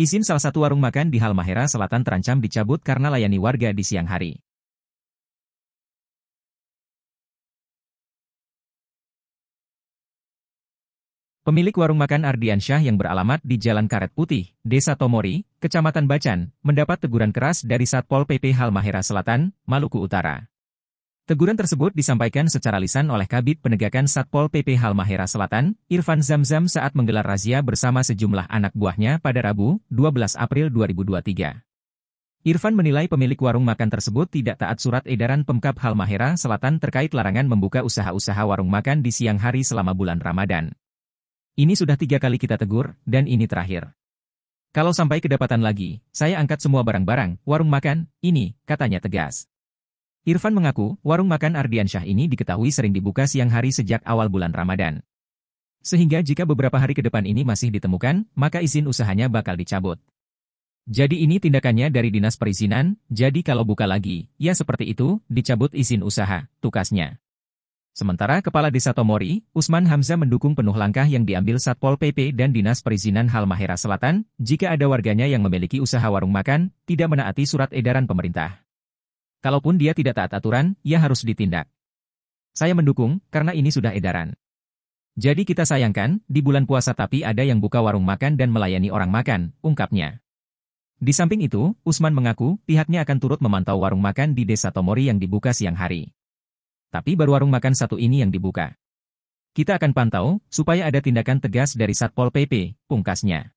Izin salah satu warung makan di Halmahera Selatan terancam dicabut karena layani warga di siang hari. Pemilik warung makan Ardiansyah yang beralamat di Jalan Karet Putih, Desa Tomori, Kecamatan Bacan, mendapat teguran keras dari Satpol PP Halmahera Selatan, Maluku Utara. Teguran tersebut disampaikan secara lisan oleh Kabit Penegakan Satpol PP Halmahera Selatan, Irfan Zamzam saat menggelar razia bersama sejumlah anak buahnya pada Rabu, 12 April 2023. Irfan menilai pemilik warung makan tersebut tidak taat surat edaran Pemkap Halmahera Selatan terkait larangan membuka usaha-usaha warung makan di siang hari selama bulan Ramadan. Ini sudah tiga kali kita tegur, dan ini terakhir. Kalau sampai kedapatan lagi, saya angkat semua barang-barang, warung makan, ini, katanya tegas. Irfan mengaku, warung makan Ardiansyah ini diketahui sering dibuka siang hari sejak awal bulan Ramadan. Sehingga jika beberapa hari ke depan ini masih ditemukan, maka izin usahanya bakal dicabut. Jadi ini tindakannya dari Dinas Perizinan, jadi kalau buka lagi, ya seperti itu, dicabut izin usaha, tukasnya. Sementara Kepala Desa Tomori, Usman Hamzah mendukung penuh langkah yang diambil Satpol PP dan Dinas Perizinan Halmahera Selatan, jika ada warganya yang memiliki usaha warung makan, tidak menaati surat edaran pemerintah. Kalaupun dia tidak taat aturan, ia harus ditindak. Saya mendukung, karena ini sudah edaran. Jadi kita sayangkan, di bulan puasa tapi ada yang buka warung makan dan melayani orang makan, ungkapnya. Di samping itu, Usman mengaku, pihaknya akan turut memantau warung makan di desa Tomori yang dibuka siang hari. Tapi baru warung makan satu ini yang dibuka. Kita akan pantau, supaya ada tindakan tegas dari Satpol PP, pungkasnya.